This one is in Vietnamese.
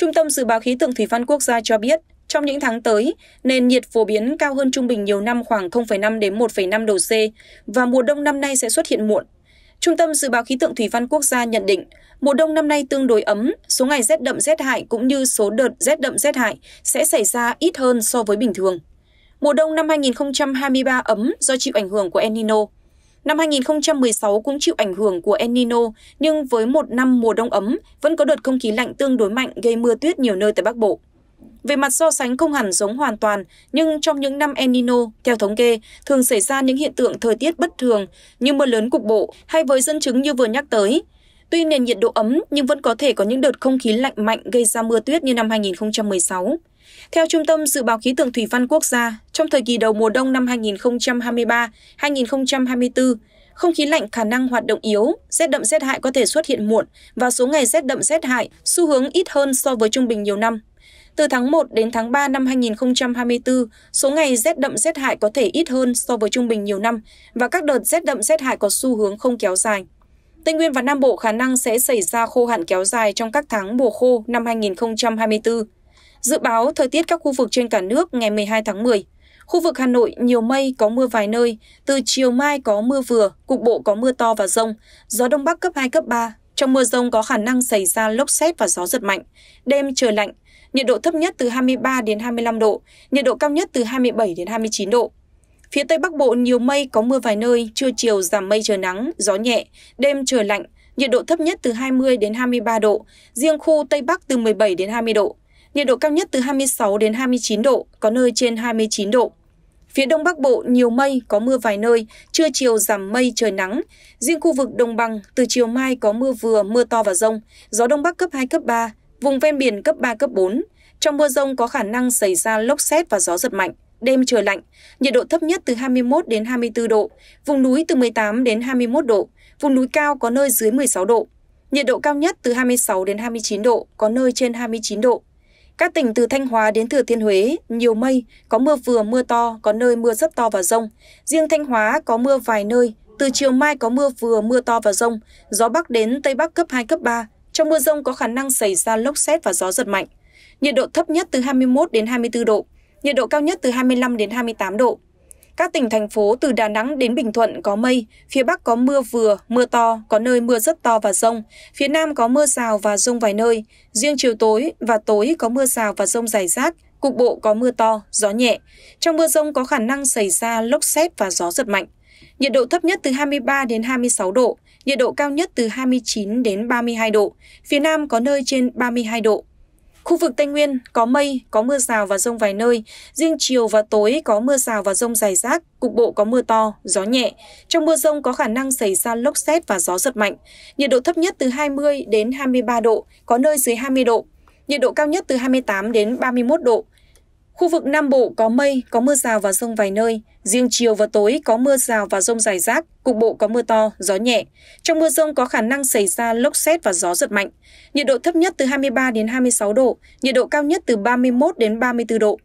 Trung tâm Dự báo Khí tượng Thủy văn Quốc gia cho biết, trong những tháng tới, nền nhiệt phổ biến cao hơn trung bình nhiều năm khoảng 0,5 đến 1,5 độ C và mùa đông năm nay sẽ xuất hiện muộn. Trung tâm Dự báo Khí tượng Thủy văn Quốc gia nhận định, mùa đông năm nay tương đối ấm, số ngày rét đậm rét hại cũng như số đợt rét đậm rét hại sẽ xảy ra ít hơn so với bình thường. Mùa đông năm 2023 ấm do chịu ảnh hưởng của El Nino. Năm 2016 cũng chịu ảnh hưởng của El Nino, nhưng với một năm mùa đông ấm, vẫn có đợt không khí lạnh tương đối mạnh gây mưa tuyết nhiều nơi tại Bắc Bộ. Về mặt so sánh không hẳn giống hoàn toàn, nhưng trong những năm El Nino, theo thống kê, thường xảy ra những hiện tượng thời tiết bất thường như mưa lớn cục bộ hay với dân chứng như vừa nhắc tới. Tuy nền nhiệt độ ấm nhưng vẫn có thể có những đợt không khí lạnh mạnh gây ra mưa tuyết như năm 2016. Theo Trung tâm Dự báo Khí tượng Thủy văn Quốc gia, trong thời kỳ đầu mùa đông năm 2023-2024, không khí lạnh khả năng hoạt động yếu, rét đậm rét hại có thể xuất hiện muộn và số ngày rét đậm rét hại xu hướng ít hơn so với trung bình nhiều năm. Từ tháng 1 đến tháng 3 năm 2024, số ngày rét đậm rét hại có thể ít hơn so với trung bình nhiều năm và các đợt rét đậm rét hại có xu hướng không kéo dài. Tây Nguyên và Nam Bộ khả năng sẽ xảy ra khô hạn kéo dài trong các tháng mùa khô năm 2024. Dự báo thời tiết các khu vực trên cả nước ngày 12 tháng 10. Khu vực Hà Nội nhiều mây, có mưa vài nơi, từ chiều mai có mưa vừa, cục bộ có mưa to và rông, gió đông bắc cấp 2, cấp 3. Trong mưa rông có khả năng xảy ra lốc xét và gió giật mạnh. Đêm trời lạnh, nhiệt độ thấp nhất từ 23 đến 25 độ, nhiệt độ cao nhất từ 27 đến 29 độ. Phía Tây Bắc Bộ nhiều mây, có mưa vài nơi, trưa chiều giảm mây trời nắng, gió nhẹ, đêm trời lạnh, nhiệt độ thấp nhất từ 20 đến 23 độ, riêng khu Tây Bắc từ 17 đến 20 độ nhiệt độ cao nhất từ 26 đến 29 độ, có nơi trên 29 độ. Phía Đông Bắc Bộ nhiều mây, có mưa vài nơi, trưa chiều giảm mây trời nắng. Riêng khu vực Đồng Bằng từ chiều mai có mưa vừa, mưa to và rông, gió Đông Bắc cấp 2, cấp 3, vùng ven biển cấp 3, cấp 4. Trong mưa rông có khả năng xảy ra lốc xét và gió giật mạnh, đêm trời lạnh, nhiệt độ thấp nhất từ 21 đến 24 độ, vùng núi từ 18 đến 21 độ, vùng núi cao có nơi dưới 16 độ. Nhiệt độ cao nhất từ 26 đến 29 độ, có nơi trên 29 độ. Các tỉnh từ Thanh Hóa đến Thừa Thiên Huế, nhiều mây, có mưa vừa mưa to, có nơi mưa rất to và rông. Riêng Thanh Hóa có mưa vài nơi, từ chiều mai có mưa vừa mưa to và rông, gió Bắc đến Tây Bắc cấp 2, cấp 3. Trong mưa rông có khả năng xảy ra lốc xét và gió giật mạnh. Nhiệt độ thấp nhất từ 21 đến 24 độ, nhiệt độ cao nhất từ 25 đến 28 độ. Các tỉnh thành phố từ Đà Nẵng đến Bình Thuận có mây, phía Bắc có mưa vừa, mưa to, có nơi mưa rất to và rông, phía Nam có mưa rào và rông vài nơi, riêng chiều tối và tối có mưa rào và rông rải rác, cục bộ có mưa to, gió nhẹ. Trong mưa rông có khả năng xảy ra lốc xét và gió giật mạnh. Nhiệt độ thấp nhất từ 23 đến 26 độ, nhiệt độ cao nhất từ 29 đến 32 độ, phía Nam có nơi trên 32 độ. Khu vực Tây Nguyên có mây, có mưa rào và rông vài nơi. Riêng chiều và tối có mưa rào và rông dài rác, cục bộ có mưa to, gió nhẹ. Trong mưa rông có khả năng xảy ra lốc xét và gió giật mạnh. Nhiệt độ thấp nhất từ 20 đến 23 độ, có nơi dưới 20 độ. Nhiệt độ cao nhất từ 28 đến 31 độ, Khu vực Nam Bộ có mây, có mưa rào và rông vài nơi. Riêng chiều và tối có mưa rào và rông dài rác, cục bộ có mưa to, gió nhẹ. Trong mưa rông có khả năng xảy ra lốc xét và gió giật mạnh. Nhiệt độ thấp nhất từ 23 đến 26 độ, nhiệt độ cao nhất từ 31 đến 34 độ.